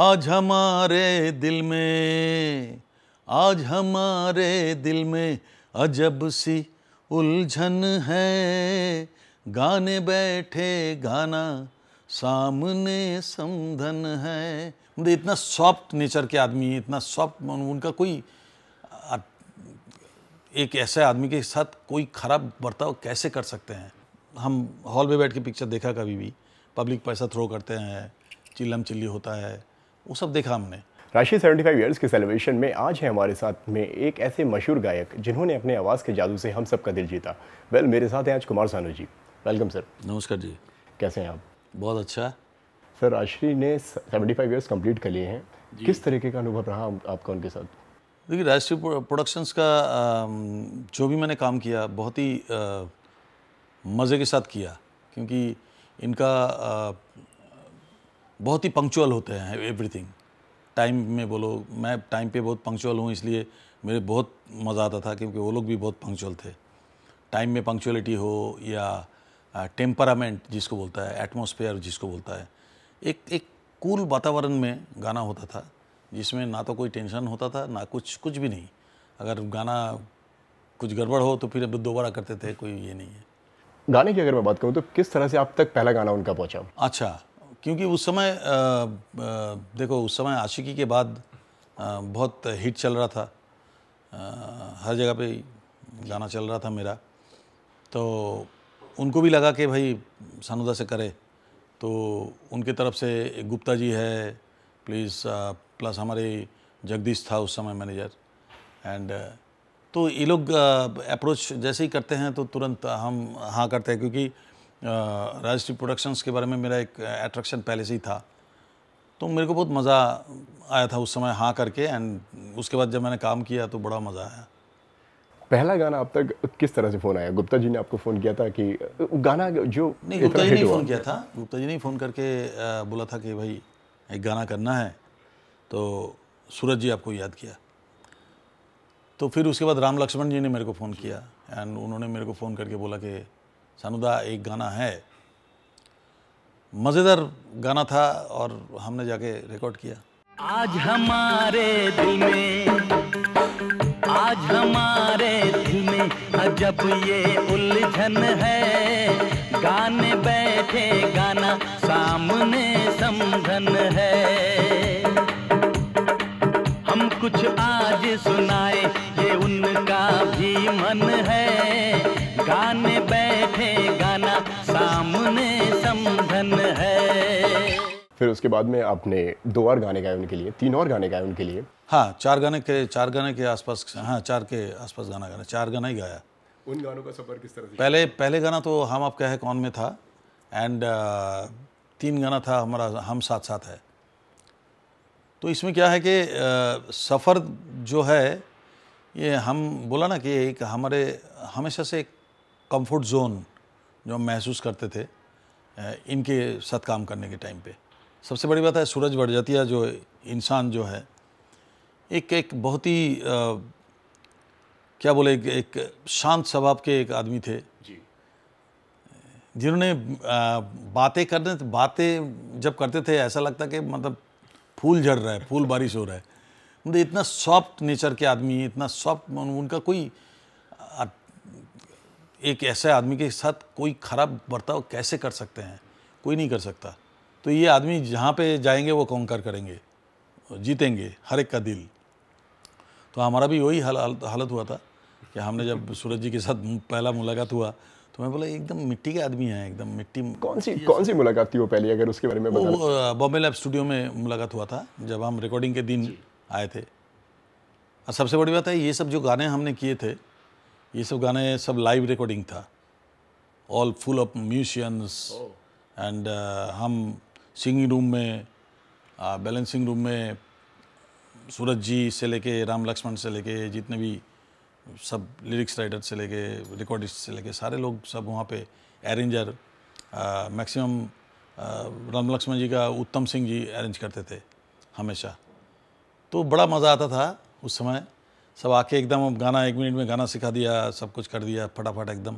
आज हमारे दिल में आज हमारे दिल में अजब सी उलझन है गाने बैठे गाना सामने समधन है मतलब इतना सॉफ्ट नेचर के आदमी है इतना सॉफ्ट उनका कोई एक ऐसे आदमी के साथ कोई ख़राब बर्ताव कैसे कर सकते हैं हम हॉल में बैठ के पिक्चर देखा कभी भी पब्लिक पैसा थ्रो करते हैं चिल्लम चिल्ली होता है वो सब देखा हमने राशि 75 ईयर्स के सेलिब्रेशन में आज है हमारे साथ में एक ऐसे मशहूर गायक जिन्होंने अपने आवाज़ के जादू से हम सब का दिल जीता वेल मेरे साथ हैं आज कुमार सानू जी वेलकम सर नमस्कार जी कैसे हैं आप बहुत अच्छा सर राशि ने 75 ईयर्स कम्प्लीट कर लिए हैं किस तरीके का अनुभव रहा आपका उनके साथ देखिए राष्ट्रीय प्रोडक्शंस का जो भी मैंने काम किया बहुत ही मज़े के साथ किया क्योंकि इनका बहुत ही पंक्चुअल होते हैं एवरीथिंग टाइम में बोलो मैं टाइम पे बहुत पंक्चुअल हूँ इसलिए मेरे बहुत मज़ा आता था क्योंकि वो लोग भी बहुत पंक्चुअल थे टाइम में पंक्चुअलिटी हो या टेम्परामेंट जिसको बोलता है एटमोसफेयर जिसको बोलता है एक एक कूल वातावरण में गाना होता था जिसमें ना तो कोई टेंशन होता था ना कुछ कुछ भी नहीं अगर गाना कुछ गड़बड़ हो तो फिर दोबारा करते थे कोई ये नहीं है गाने की अगर मैं बात करूँ तो किस तरह से आप तक पहला गाना उनका पहुँचा अच्छा क्योंकि उस समय आ, देखो उस समय आशिकी के बाद आ, बहुत हिट चल रहा था आ, हर जगह पे गाना चल रहा था मेरा तो उनको भी लगा कि भाई सानुदा से करे तो उनके तरफ से गुप्ता जी है प्लीज़ प्लस हमारे जगदीश था उस समय मैनेजर एंड तो ये लोग अप्रोच जैसे ही करते हैं तो तुरंत हम हाँ करते हैं क्योंकि राजश्री प्रोडक्शंस के बारे में मेरा एक अट्रैक्शन पहले से ही था तो मेरे को बहुत मज़ा आया था उस समय हाँ करके एंड उसके बाद जब मैंने काम किया तो बड़ा मज़ा आया पहला गाना अब तक किस तरह से फ़ोन आया गुप्ता जी ने आपको फ़ोन किया था कि गाना जो नहीं गुप्ता जी ने फ़ोन किया था गुप्ता जी ने फ़ोन करके बोला था कि भाई एक गाना करना है तो सूरज जी आपको याद किया तो फिर उसके बाद राम लक्ष्मण जी ने मेरे को फ़ोन किया एंड उन्होंने मेरे को फ़ोन करके बोला कि सनुदा एक गाना है मज़ेदार गाना था और हमने जाके रिकॉर्ड किया आज हमारे दिल में आज हमारे दिल में अजब ये उलझन है गाने बैठे गाना सामने समझन है हम कुछ आज सुनाए ये उनका भी मन है गाने फिर उसके बाद में आपने दो और गाने गाए उनके लिए तीन और गाने गाए उनके लिए हाँ चार गाने के चार गाने के आसपास हाँ चार के आसपास गाना गाना चार गाना ही गाया उन गानों का सफ़र किस तरह से पहले पहले गाना तो हम आप कहे कौन में था एंड uh, तीन गाना था हमारा हम साथ साथ है तो इसमें क्या है कि uh, सफ़र जो है ये हम बोला ना कि एक हमारे हमेशा से एक कम्फर्ट जोन जो हम महसूस करते थे uh, इनके साथ काम करने के टाइम पे सबसे बड़ी बात है सूरज है जो इंसान जो है एक एक बहुत ही क्या बोले एक, एक शांत स्वभाव के एक आदमी थे जिन्होंने बातें करने बातें जब करते थे ऐसा लगता कि मतलब फूल झड़ रहा है फूल बारिश हो रहा है मतलब इतना सॉफ्ट नेचर के आदमी इतना सॉफ्ट उनका कोई एक ऐसे आदमी के साथ कोई ख़राब बर्ताव कैसे कर सकते हैं कोई नहीं कर सकता तो ये आदमी जहाँ पे जाएंगे वो कॉन्कर करेंगे जीतेंगे हर एक का दिल तो हमारा भी वही हाल, हालत हुआ था कि हमने जब सूरज जी के साथ पहला मुलाकात हुआ तो मैं बोला एकदम मिट्टी के आदमी हैं एकदम मिट्टी कौन सी कौन सी मुलाकात थी वो पहली अगर उसके बारे में बता बॉम्बे लैब स्टूडियो में मुलाकात हुआ था जब हम रिकॉर्डिंग के दिन आए थे और सबसे बड़ी बात है ये सब जो गाने हमने किए थे ये सब गाने सब लाइव रिकॉर्डिंग था all full of musicians and हम सिंगिंग रूम में बैलेंसिंग रूम में सूरज जी से लेके राम लक्ष्मण से लेके जितने भी सब लिरिक्स राइटर से लेके रिकॉर्डिस्ट से लेके सारे लोग सब वहाँ पे अरेंजर मैक्सिमम राम लक्ष्मण जी का उत्तम सिंह जी अरेंज करते थे हमेशा तो बड़ा मज़ा आता था उस समय सब आके एकदम गाना एक मिनट में गाना सिखा दिया सब कुछ कर दिया फटाफट एकदम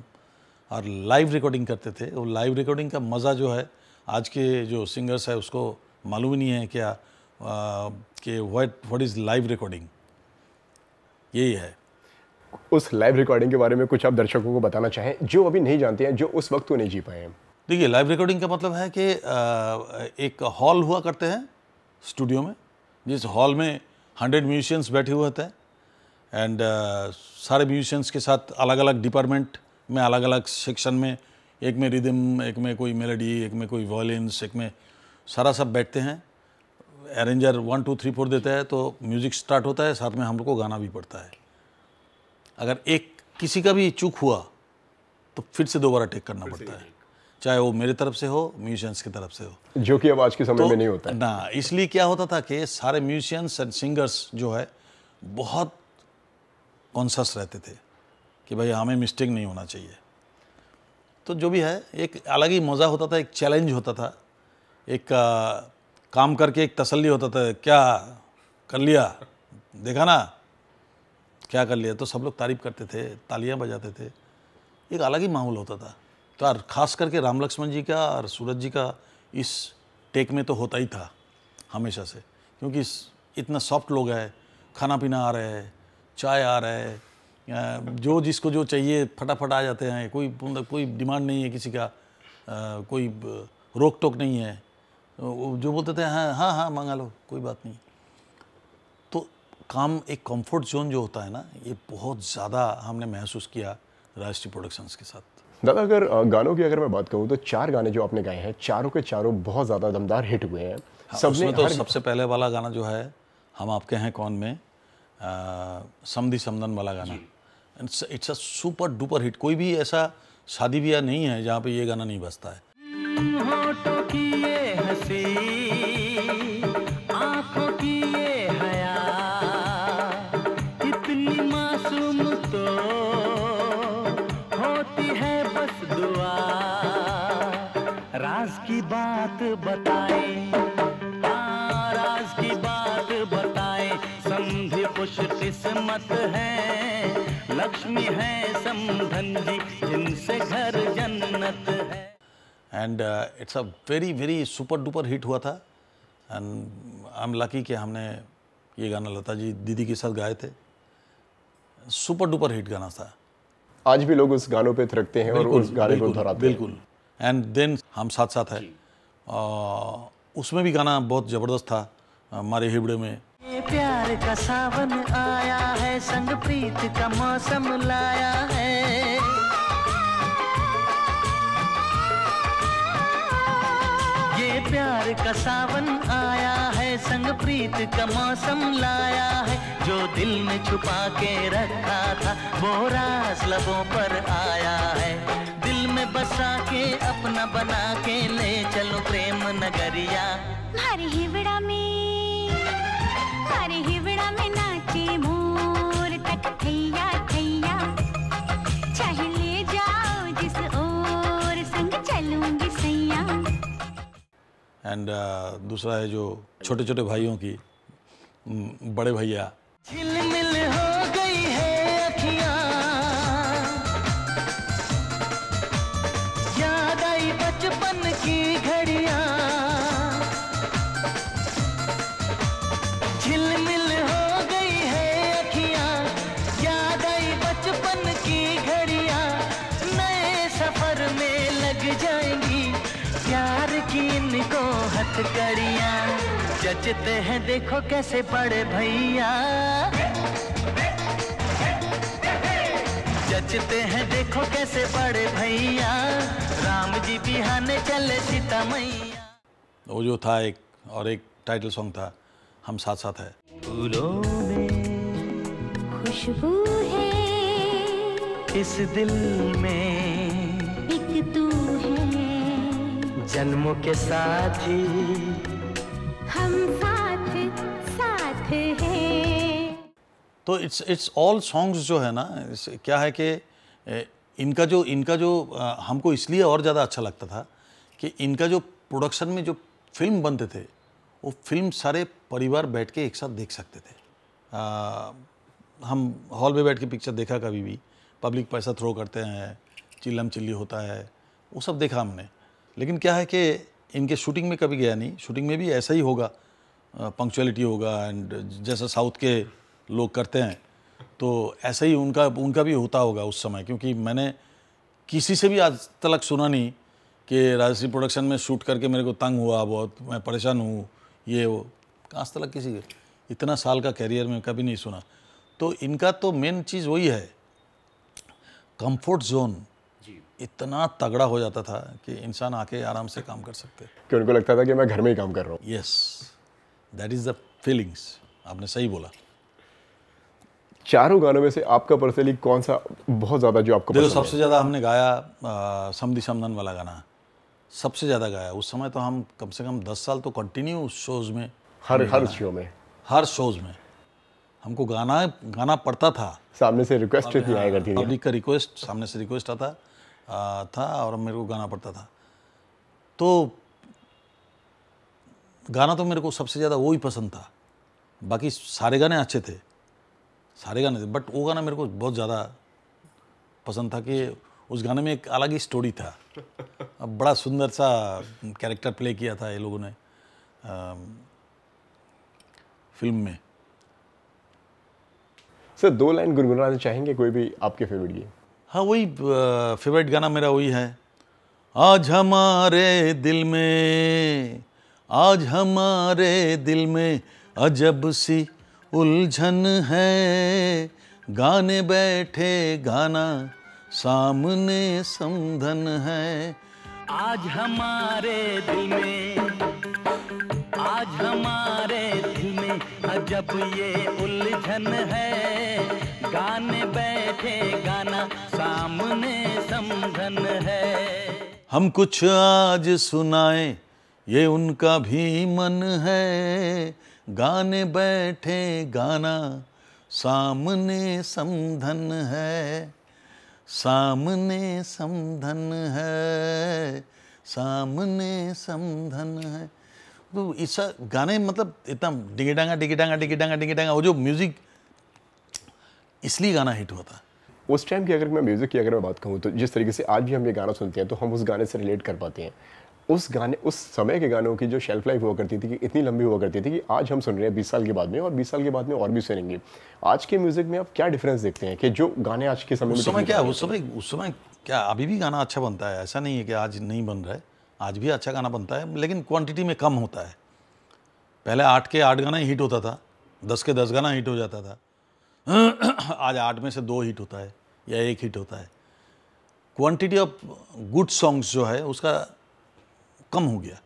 और लाइव रिकॉर्डिंग करते थे और लाइव रिकॉर्डिंग का मज़ा जो है आज के जो सिंगर्स है उसको मालूम ही नहीं है क्या कि what what is live recording यही है उस लाइव रिकॉर्डिंग के बारे में कुछ आप दर्शकों को बताना चाहें जो अभी नहीं जानते हैं जो उस वक्त को नहीं जी पाए हैं देखिए लाइव रिकॉर्डिंग का मतलब है कि एक हॉल हुआ करते हैं स्टूडियो में जिस हॉल में हंड्रेड म्यूजिशियंस बैठे हुए होते हैं एंड सारे म्यूजिशियंस के साथ अलग अलग डिपार्टमेंट में अलग अलग सेक्शन में एक में रिदम एक में कोई मेलोडी एक में कोई वॉयलेंस एक में सारा सब बैठते हैं arranger one two three four देता है तो म्यूज़िक स्टार्ट होता है साथ में हम लोग को गाना भी पड़ता है अगर एक किसी का भी चूक हुआ तो फिर से दोबारा टेक करना पड़ता है चाहे वो मेरे तरफ से हो म्यूजियंस की तरफ से हो जो कि अब आज के समय तो, में नहीं होता ना इसलिए क्या होता था कि सारे म्यूजिशियंस एंड सिंगर्स जो है बहुत कॉन्शस रहते थे कि भाई हमें मिस्टेक नहीं होना चाहिए तो जो भी है एक अलग ही मज़ा होता था एक चैलेंज होता था एक आ, काम करके एक तसल्ली होता था क्या कर लिया देखा ना क्या कर लिया तो सब लोग तारीफ करते थे तालियां बजाते थे एक अलग ही माहौल होता था तो यार ख़ास करके राम लक्ष्मण जी का और सूरज जी का इस टेक में तो होता ही था हमेशा से क्योंकि इतना सॉफ्ट लोग है खाना पीना आ रहा है चाय आ रहा है जो जिसको जो चाहिए फटाफट आ जाते हैं कोई मतलब कोई डिमांड नहीं है किसी का कोई रोक टोक नहीं है जो बोलते थे हाँ हाँ हाँ मंगा लो कोई बात नहीं तो काम एक कंफर्ट जोन जो होता है ना ये बहुत ज़्यादा हमने महसूस किया राष्ट्रीय प्रोडक्शंस के साथ दादा अगर गानों की अगर मैं बात करूँ तो चार गाने जो आपने गाए हैं चारों के चारों बहुत ज़्यादा दमदार हिट हुए हैं हाँ, तो सबसे पहले वाला गाना जो है हम आपके हैं कौन में समी समन वाला गाना it's a super duper hit कोई भी ऐसा शादी ब्याह नहीं है जहाँ पे ये गाना नहीं बजता है बात तो बताए राज की बात बताए हाँ, समझे खुश किस्मत है लक्ष्मी है संभन जी जिनसे घर जन्नत है and it's a very very super duper hit हुआ था एंड आई एम लकी कि हमने ये गाना लता जी दीदी के साथ गाए थे सुपर डुपर हिट गाना था आज भी लोग उस गानों पे थिरकते हैं और उस गाने को दोहराते बिल्कुल एंड देन हम साथ साथ है आ, uh, उसमें भी गाना बहुत ज़बरदस्त था हमारे हिबड़े में प्यार का सावन आया है संग प्रीत का मौसम लाया है ये प्यार का सावन आया है संग प्रीत का मौसम लाया है जो दिल में छुपा के रखा था वो रास लबों पर आया है दिल में बसा के अपना बना के ले चलो प्रेम नगरिया हरे हिवड़ा में जाओ जिस चलूंगी सैया एंड uh, दूसरा है जो छोटे छोटे भाइयों की बड़े भैया हो नाचते हैं देखो कैसे बड़े भैया जचते हैं देखो कैसे बड़े भैया राम जी बिहाने चले सीता मैया वो जो था एक और एक टाइटल सॉन्ग था हम साथ साथ है खुशबू है इस दिल में एक तू है जन्मों के साथ ही हम साथ साथ हैं तो इट्स इट्स ऑल सॉन्ग्स जो है ना क्या है कि इनका जो इनका जो हमको इसलिए और ज़्यादा अच्छा लगता था कि इनका जो प्रोडक्शन में जो फिल्म बनते थे वो फिल्म सारे परिवार बैठ के एक साथ देख सकते थे आ, हम हॉल में बैठ के पिक्चर देखा कभी भी पब्लिक पैसा थ्रो करते हैं चिल्लम चिल्ली होता है वो सब देखा हमने लेकिन क्या है कि इनके शूटिंग में कभी गया नहीं शूटिंग में भी ऐसा ही होगा पंक्चुअलिटी होगा एंड जैसा साउथ के लोग करते हैं तो ऐसा ही उनका उनका भी होता होगा उस समय क्योंकि मैंने किसी से भी आज तक सुना नहीं कि राजश्री प्रोडक्शन में शूट करके मेरे को तंग हुआ बहुत मैं परेशान हूँ ये वो आज तक किसी के इतना साल का करियर में कभी नहीं सुना तो इनका तो मेन चीज़ वही है कंफर्ट जोन इतना तगड़ा हो जाता था कि इंसान आके आराम से काम कर सकते कि उनको लगता था कि मैं घर में ही काम कर रहा हूँ yes that is the feelings आपने सही बोला चारों गानों में से आपका पर्सनली कौन सा बहुत ज़्यादा जो आपको सबसे ज़्यादा हमने गाया समी समन वाला गाना सबसे ज़्यादा गाया उस समय तो हम कम से कम दस साल तो कंटिन्यू शोज़ में हर हर शो में हर शोज़ में हमको गाना गाना पड़ता था सामने से रिक्वेस्ट आया हाँ, करती पब्लिक का रिक्वेस्ट सामने से रिक्वेस्ट आता था और मेरे को गाना पड़ता था तो गाना तो मेरे को सबसे ज़्यादा वो ही पसंद था बाकी सारे गाने अच्छे थे सारे गाने थे बट वो गाना मेरे को बहुत ज़्यादा पसंद था कि उस गाने में एक अलग ही स्टोरी था बड़ा सुंदर सा कैरेक्टर प्ले किया था ये लोगों ने आ, फिल्म में सर दो लाइन गुनगुनाना चाहेंगे कोई भी आपके फेवरेट गीत हाँ वही फेवरेट गाना मेरा वही है आज हमारे दिल में आज हमारे दिल में अजब सी उलझन है गाने बैठे गाना सामने समधन है आज हमारे दिल में आज हमारे दिल में अजब ये उलझन है गाने बैठे गाना बंधन है हम कुछ आज सुनाए ये उनका भी मन है गाने बैठे गाना सामने समधन है सामने समधन है सामने समधन है तो इस गाने मतलब इतना डिगे डांगा डिगे डांगा डिगे डांगा डिगे डांगा वो जो म्यूज़िक इसलिए गाना हिट हुआ था उस टाइम की अगर मैं म्यूज़िक की अगर मैं बात कहूँ तो जिस तरीके से आज भी हम ये गाना सुनते हैं तो हम उस गाने से रिलेट कर पाते हैं उस गाने उस समय के गानों की जो शेल्फ लाइफ हुआ करती थी कि इतनी लंबी हुआ करती थी कि आज हम सुन रहे हैं बीस साल के बाद में और बीस साल के बाद में और भी सुनेंगे आज के म्यूज़िक में आप क्या डिफरेंस देखते हैं कि जो गाने आज के समय उस समय क्या उस समय उस समय क्या अभी भी गाना अच्छा बनता है ऐसा नहीं है कि आज नहीं बन रहा है आज भी अच्छा गाना बनता है लेकिन क्वान्टिटी में कम होता है पहले आठ के आठ गाना हिट होता था दस के दस गाना हिट हो जाता था आज आठ में से दो हिट होता है या एक हिट होता है क्वांटिटी ऑफ गुड सॉन्ग्स जो है उसका कम हो गया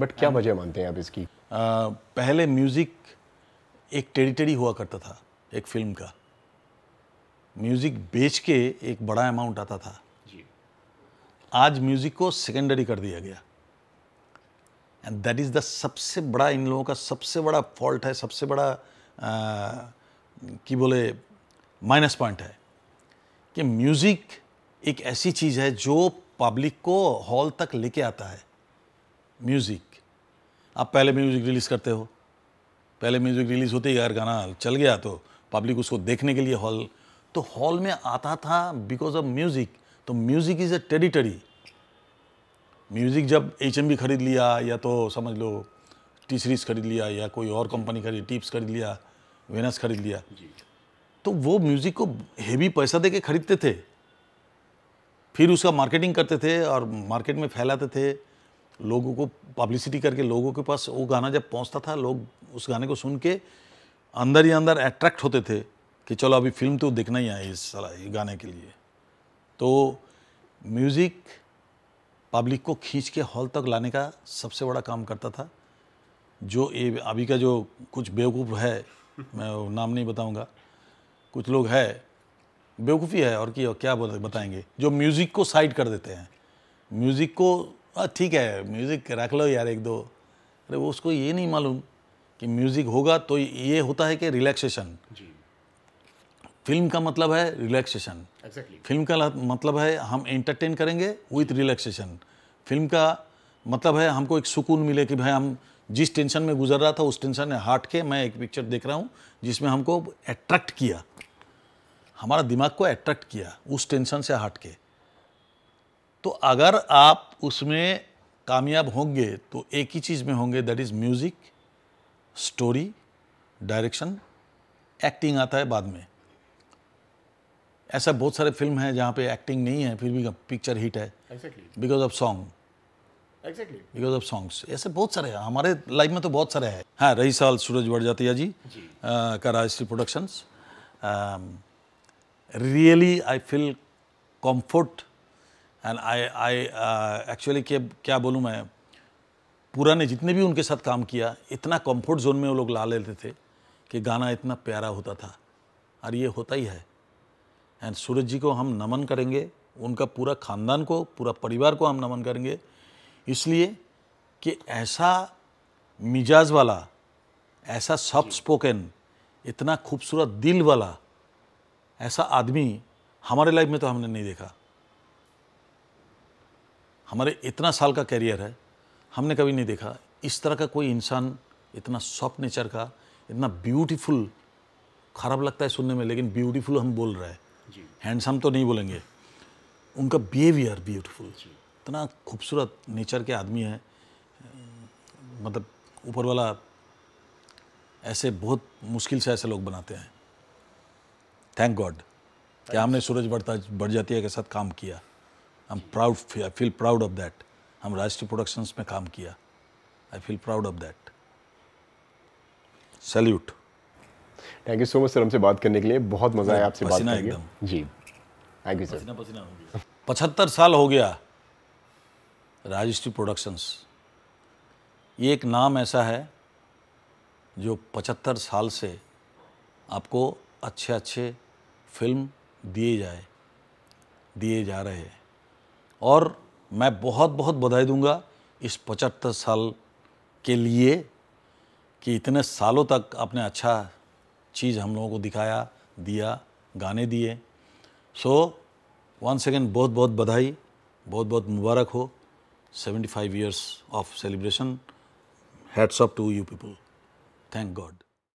बट क्या वजह मानते हैं आप इसकी आ, पहले म्यूज़िक एक टेरिटरी हुआ करता था एक फिल्म का म्यूज़िक बेच के एक बड़ा अमाउंट आता था जी। आज म्यूज़िक को सेकेंडरी कर दिया गया एंड दैट इज़ द सबसे बड़ा इन लोगों का सबसे बड़ा फॉल्ट है सबसे बड़ा आ, की बोले माइनस पॉइंट है कि म्यूज़िक एक ऐसी चीज़ है जो पब्लिक को हॉल तक लेके आता है म्यूज़िक आप पहले म्यूज़िक रिलीज़ करते हो पहले म्यूज़िक रिलीज़ होते ही यार गाना चल गया तो पब्लिक उसको देखने के लिए हॉल तो हॉल में आता था बिकॉज ऑफ म्यूज़िक तो music is a territory music जब एच खरीद लिया या तो समझ लो टी सीरीज़ खरीद लिया या कोई और कंपनी खरीद टिप्स खरीद लिया वेनस खरीद लिया तो वो म्यूज़िक को हेवी पैसा दे के ख़रीदते थे फिर उसका मार्केटिंग करते थे और मार्केट में फैलाते थे लोगों को पब्लिसिटी करके लोगों के पास वो गाना जब पहुंचता था लोग उस गाने को सुन के अंदर ही अंदर अट्रैक्ट होते थे कि चलो अभी फिल्म तो देखना ही है इस गाने के लिए तो म्यूज़िक पब्लिक को खींच के हॉल तक लाने का सबसे बड़ा काम करता था जो ये अभी का जो कुछ बेवकूफ़ है मैं नाम नहीं बताऊंगा कुछ लोग है बेवकूफ़ी है और क्या क्या बताएंगे जो म्यूज़िक को साइड कर देते हैं म्यूज़िक को हाँ, ठीक है म्यूज़िक रख लो यार एक दो अरे वो उसको ये नहीं मालूम कि म्यूज़िक होगा तो ये होता है कि रिलैक्सेशन फिल्म का मतलब है रिलैक्सेशन exactly. फिल्म का मतलब है हम एंटरटेन करेंगे विथ रिलैक्सेशन फिल्म का मतलब है हमको एक सुकून मिले कि भाई हम जिस टेंशन में गुजर रहा था उस टेंशन ने हाट के मैं एक पिक्चर देख रहा हूँ जिसमें हमको अट्रैक्ट किया हमारा दिमाग को अट्रैक्ट किया उस टेंशन से हट के तो अगर आप उसमें कामयाब होंगे तो एक ही चीज़ में होंगे that is music story direction acting आता है बाद में ऐसा बहुत सारे फिल्म हैं जहाँ पे एक्टिंग नहीं है फिर भी पिक्चर हिट है because of song exactly because of songs ऐसे बहुत सारे हैं हमारे लाइफ में तो बहुत सारे हैं हाँ रही साल सूरज वड़ जातिया जी, जी. आ, का Rajshri productions really I feel comfort and I I actually क्या बोलूँ मैं पूरा ने जितने भी उनके साथ काम किया इतना कंफर्ट जोन में वो लोग ला लेते थे कि गाना इतना प्यारा होता था और ये होता ही है एंड सूरज जी को हम नमन करेंगे उनका पूरा खानदान को पूरा परिवार को हम नमन करेंगे इसलिए कि ऐसा मिजाज वाला ऐसा सॉफ्ट स्पोकन इतना खूबसूरत दिल वाला ऐसा आदमी हमारे लाइफ में तो हमने नहीं देखा हमारे इतना साल का कैरियर है हमने कभी नहीं देखा इस तरह का कोई इंसान इतना सॉफ्ट नेचर का इतना ब्यूटीफुल खराब लगता है सुनने में लेकिन ब्यूटीफुल हम बोल रहे हैं हैंडसम तो नहीं बोलेंगे उनका बिहेवियर ब्यूटीफुल इतना खूबसूरत नेचर के आदमी है मतलब ऊपर वाला ऐसे बहुत मुश्किल से ऐसे लोग बनाते हैं थैंक गॉड क्या हमने सूरज बढ़ता बढ़ जाती है के साथ काम किया I am proud I feel proud of that हम राष्ट्रीय प्रोडक्शंस में काम किया I feel proud of that salute thank you so much sir हमसे बात करने के लिए बहुत मज़ा आया आपसे बात करके जी थैंक यू सर पचहत्तर साल हो गया राजश्री प्रोडक्शंस ये एक नाम ऐसा है जो 75 साल से आपको अच्छे अच्छे फिल्म दिए जाए दिए जा रहे हैं और मैं बहुत बहुत बधाई दूंगा इस पचहत्तर साल के लिए कि इतने सालों तक आपने अच्छा चीज़ हम लोगों को दिखाया दिया गाने दिए सो वंस अगेन बहुत बहुत बधाई बहुत बहुत मुबारक हो 75 years of celebration. Hats off to you people. Thank God.